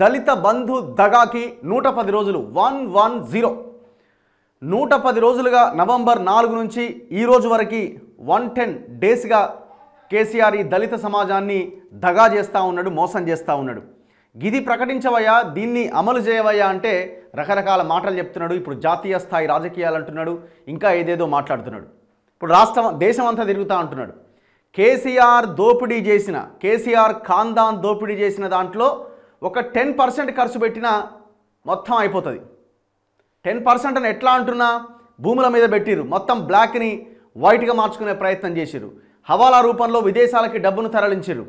దళిత బంధు దగాకి నూట పది రోజులు వన్ వన్ జీరో నూట పది రోజులుగా నవంబర్ నాలుగు నుంచి ఈరోజు వరకు వన్ టెన్ డేస్గా కేసీఆర్ ఈ దళిత సమాజాన్ని దగా చేస్తూ ఉన్నాడు మోసం చేస్తూ ఉన్నాడు గిది ప్రకటించవయ్యా దీన్ని అమలు చేయవయ్యా అంటే రకరకాల మాటలు చెప్తున్నాడు ఇప్పుడు జాతీయ స్థాయి రాజకీయాలు అంటున్నాడు ఇంకా ఏదేదో మాట్లాడుతున్నాడు ఇప్పుడు రాష్ట్రం దేశం అంతా తిరుగుతూ అంటున్నాడు కేసీఆర్ దోపిడీ చేసిన కేసీఆర్ ఖాందాన్ దోపిడీ చేసిన దాంట్లో ఒక టెన్ పర్సెంట్ ఖర్చు పెట్టినా మొత్తం అయిపోతుంది టెన్ పర్సెంట్ అని ఎట్లా అంటున్నా భూముల మీద పెట్టిరు మొత్తం బ్లాక్ని వైట్గా మార్చుకునే ప్రయత్నం చేసిరు హవాలా రూపంలో విదేశాలకి డబ్బును తరలించారు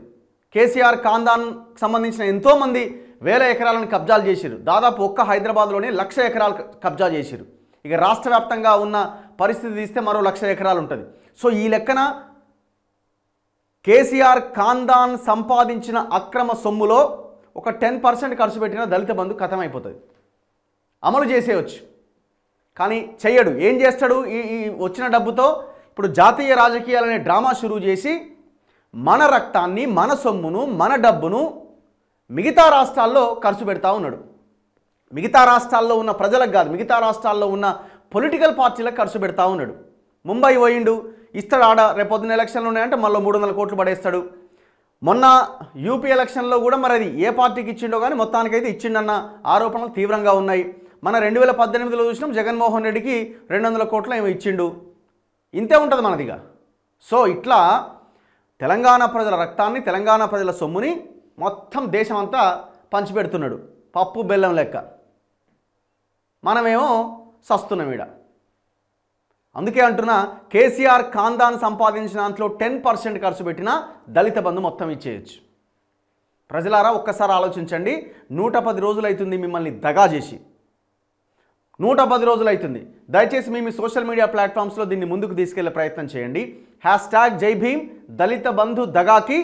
కేసీఆర్ కాందాన్ సంబంధించిన ఎంతోమంది వేల ఎకరాలను కబ్జాలు చేసిరు దాదాపు ఒక్క హైదరాబాద్లోనే లక్ష ఎకరాలు కబ్జా చేసిరు ఇక రాష్ట్ర వ్యాప్తంగా ఉన్న పరిస్థితి తీస్తే మరో లక్ష ఎకరాలు ఉంటుంది సో ఈ లెక్కన కేసీఆర్ ఖాందాన్ సంపాదించిన అక్రమ సొమ్ములో ఒక టెన్ పర్సెంట్ ఖర్చు పెట్టినా దళిత బంధు కథం అయిపోతుంది అమలు చేసేయచ్చు కానీ చెయ్యడు ఏం చేస్తాడు ఈ ఈ వచ్చిన డబ్బుతో ఇప్పుడు జాతీయ రాజకీయాలనే డ్రామా షురూ చేసి మన రక్తాన్ని మన సొమ్మును మన డబ్బును మిగతా రాష్ట్రాల్లో ఖర్చు పెడతా ఉన్నాడు మిగతా రాష్ట్రాల్లో ఉన్న ప్రజలకు కాదు మిగతా రాష్ట్రాల్లో ఉన్న పొలిటికల్ పార్టీలకు ఖర్చు పెడతా ఉన్నాడు ముంబై పోయిండు ఇస్తాడు ఆడ రేపొద్దున ఎలక్షన్లు ఉన్నాయంటే మళ్ళీ మూడు వందల కోట్లు పడేస్తాడు మొన్న యూపీ ఎలక్షన్లో కూడా మరి అది ఏ పార్టీకి ఇచ్చిండో కానీ మొత్తానికైతే ఇచ్చిండన్న ఆరోపణలు తీవ్రంగా ఉన్నాయి మన రెండు వేల పద్దెనిమిదిలో చూసినాం జగన్మోహన్ రెడ్డికి రెండు వందల కోట్ల ఏమో ఇచ్చిండు ఇంతే ఉంటుంది మనదిగా సో ఇట్లా తెలంగాణ ప్రజల రక్తాన్ని తెలంగాణ ప్రజల సొమ్ముని మొత్తం దేశం అంతా పంచిపెడుతున్నాడు పప్పు బెల్లం లెక్క మనమేమో సస్తున్నాం ఈడ అందుకే అంటున్నా కేసీఆర్ ఖాందాన్ సంపాదించిన దాంట్లో టెన్ పర్సెంట్ ఖర్చు పెట్టినా దళిత బంధు మొత్తం ఇచ్చేయచ్చు ప్రజలారా ఒక్కసారి ఆలోచించండి నూట పది రోజులు అవుతుంది మిమ్మల్ని దగా చేసి నూట పది రోజులు అవుతుంది దయచేసి మేము సోషల్ మీడియా ప్లాట్ఫామ్స్లో దీన్ని ముందుకు తీసుకెళ్లే ప్రయత్నం చేయండి హ్యాష్ ట్యాగ్ జై భీమ్ దళిత బంధు దగాకి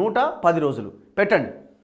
నూట పది రోజులు పెట్టండి